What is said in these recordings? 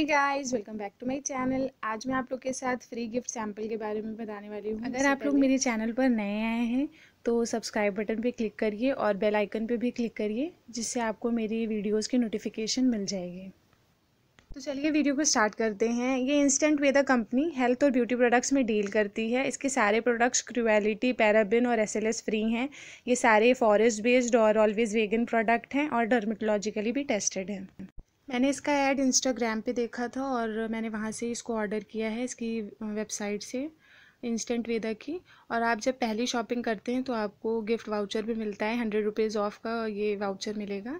hey guys welcome back to my channel आज मैं आप लोग के साथ फ्री गिफ्ट सैंपल के बारे में बताने वाली हूँ अगर आप लोग मेरे चैनल पर नए आए हैं तो सब्सक्राइब बटन पे क्लिक करिए और बेल आइकन पे भी क्लिक करिए जिससे आपको मेरी वीडियोस की नोटिफिकेशन मिल जाएगी तो चलिए वीडियो को स्टार्ट करते हैं ये इंस्टेंट वेदा कंपनी हेल्थ और ब्यूटी प्रोडक्ट्स में डील करती है इसके सारे प्रोडक्ट्स क्रुएलिटी पैराबिन और एसएलएस फ्री हैं ये सारे फॉरेस्ट बेस्ड और ऑलवेज वेगन प्रोडक्ट हैं और डर्मेटोलॉजिकली भी टेस्टेड हैं मैंने इसका ऐड इंस्टाग्राम पे देखा था और मैंने वहाँ से इसको ऑर्डर किया है इसकी वेबसाइट से इंस्टेंट वेदा की और आप जब पहली शॉपिंग करते हैं तो आपको गिफ्ट वाउचर भी मिलता है हंड्रेड रुपीज़ ऑफ का ये वाउचर मिलेगा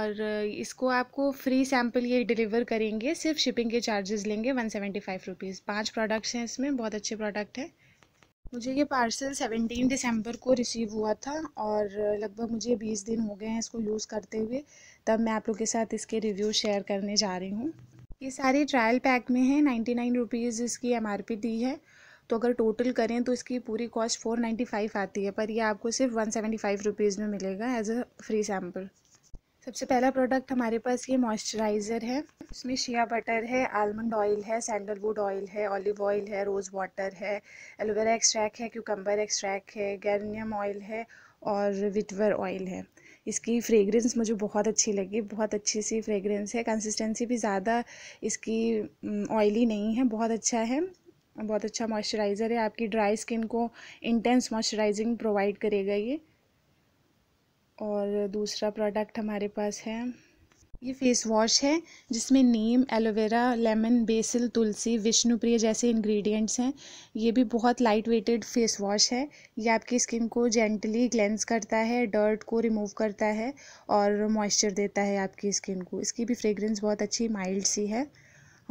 और इसको आपको फ्री सैम्पल ये डिलीवर करेंगे सिर्फ शिपिंग के चार्जेस लेंगे वन सेवेंटी फाइव रुपीज़ पाँच प्रोडक्ट्स हैं इसमें बहुत अच्छे प्रोडक्ट हैं मुझे ये पार्सल 17 दिसंबर को रिसीव हुआ था और लगभग मुझे 20 दिन हो गए हैं इसको यूज़ करते हुए तब मैं आप लोग के साथ इसके रिव्यू शेयर करने जा रही हूँ ये सारे ट्रायल पैक में है नाइन्टी नाइन रुपीज़ इसकी एम आर पी दी है तो अगर टोटल करें तो इसकी पूरी कॉस्ट फ़ोर नाइन्टी फाइव आती है पर यह आपको सिर्फ वन सेवेंटी फाइव रुपीज़ में मिलेगा एज अ फ्री सैम्पल सबसे पहला प्रोडक्ट हमारे पास ये मॉइस्चराइज़र है इसमें शिया बटर है आलमंड ऑयल है सैंडलवुड ऑयल है ऑलिव ऑयल है रोज़ वाटर है एलोवेरा एक्सट्रैक्ट है क्यूकम्बर एक्सट्रैक्ट है गर्नियम ऑयल है और विटवर ऑयल है इसकी फ्रेगरेंस मुझे बहुत अच्छी लगी बहुत अच्छी सी फ्रेगरेंस है कंसिस्टेंसी भी ज़्यादा इसकी ऑयली नहीं है बहुत अच्छा है बहुत अच्छा मॉइस्चराइज़र है आपकी ड्राई स्किन को इंटेंस मॉइस्चराइजिंग प्रोवाइड करेगा ये और दूसरा प्रोडक्ट हमारे पास है ये फेस वॉश है जिसमें neem aloe vera lemon basil tulsi विष्णुप्रिय जैसे इंग्रेडिएंट्स हैं ये भी बहुत लाइट वेटेड फेस वॉश है ये आपकी स्किन को जेंटली ग्लेंस करता है डर्ट को रिमूव करता है और मॉइस्चर देता है आपकी स्किन को इसकी भी फ्रेग्रेंस बहुत अच्छी माइल्ड सी है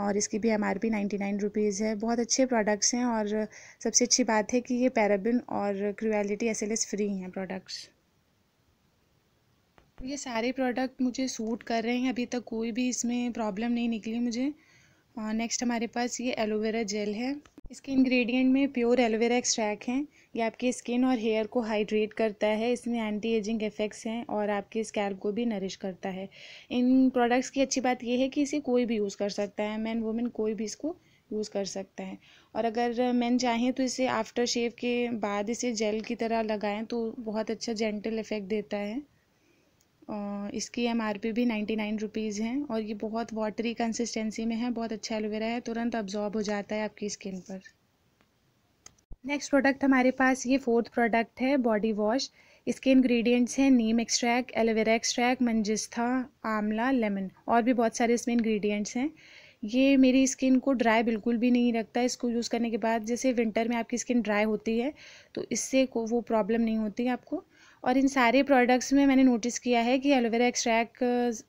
और इसकी भी M R P ninety nine rupees है बहुत अच्छे प्रोडक्ट्स हैं और सबसे अच्छी बात है कि ये पैराबिन और cruelty S L S free हैं प्रोडक्ट्स तो ये सारे प्रोडक्ट मुझे सूट कर रहे हैं अभी तक कोई भी इसमें प्रॉब्लम नहीं निकली मुझे नेक्स्ट हमारे पास ये एलोवेरा जेल है इसके इंग्रेडिएंट में प्योर एलोवेरा एक्सट्रैक्ट हैं ये आपकी स्किन और हेयर को हाइड्रेट करता है इसमें एंटी एजिंग इफ़ेक्ट्स हैं और आपके स्कैल्प को भी नरिश करता है इन प्रोडक्ट्स की अच्छी बात यह है कि इसे कोई भी यूज़ कर सकता है मैन वुमेन कोई भी इसको यूज़ कर सकता है और अगर मैन चाहें तो इसे आफ्टर शेव के बाद इसे जेल की तरह लगाएं तो बहुत अच्छा जेंटल इफ़ेक्ट देता है इसकी एम आर पी भी नाइन्टी नाइन रुपीज़ हैं और ये बहुत वाटरी कंसिस्टेंसी में है बहुत अच्छा एलोवेरा है तुरंत अब्जॉर्ब हो जाता है आपकी स्किन पर नेक्स्ट प्रोडक्ट हमारे पास ये फोर्थ प्रोडक्ट है बॉडी वॉश इसके इंग्रेडिएंट्स हैं neem extract aloe vera extract manjistha amla lemon और भी बहुत सारे इसमें इंग्रेडिएंट्स हैं ये मेरी स्किन को ड्राई बिल्कुल भी नहीं रखता इसको यूज़ करने के बाद जैसे विंटर में आपकी स्किन ड्राई होती है तो इससे को वो प्रॉब्लम नहीं होती आपको और इन सारे प्रोडक्ट्स में मैंने नोटिस किया है कि एलोवेरा एक्सट्रैक्ट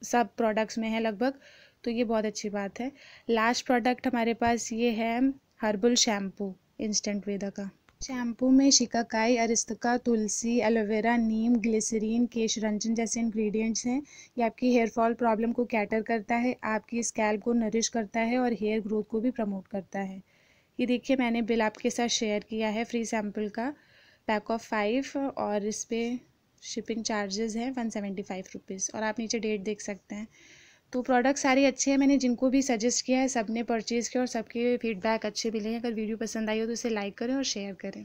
सब प्रोडक्ट्स में है लगभग तो ये बहुत अच्छी बात है लास्ट प्रोडक्ट हमारे पास ये है हर्बल शैम्पू इंस्टेंट वेदा का शैम्पू में शिकाकाई अरिस्तका तुलसी एलोवेरा नीम ग्लिसरीन केशरंजन जैसे इंग्रेडिएंट्स हैं ये आपकी हेयर फॉल प्रॉब्लम को कैटर करता है आपकी स्कैल्प को नरिश करता है और हेयर ग्रोथ को भी प्रमोट करता है ये देखिए मैंने बिल आपके साथ शेयर किया है फ्री सैम्पल का पैक ऑफ फाइव और इस पर शिपिंग चार्जेस हैं वन सेवेंटी फाइव रुपीज़ और आप नीचे डेट देख सकते हैं तो प्रोडक्ट सारे अच्छे हैं मैंने जिनको भी सजेस्ट किया है सब ने परचेज़ किया और सबके फीडबैक अच्छे मिले हैं अगर वीडियो पसंद आई हो तो इसे लाइक करें और शेयर करें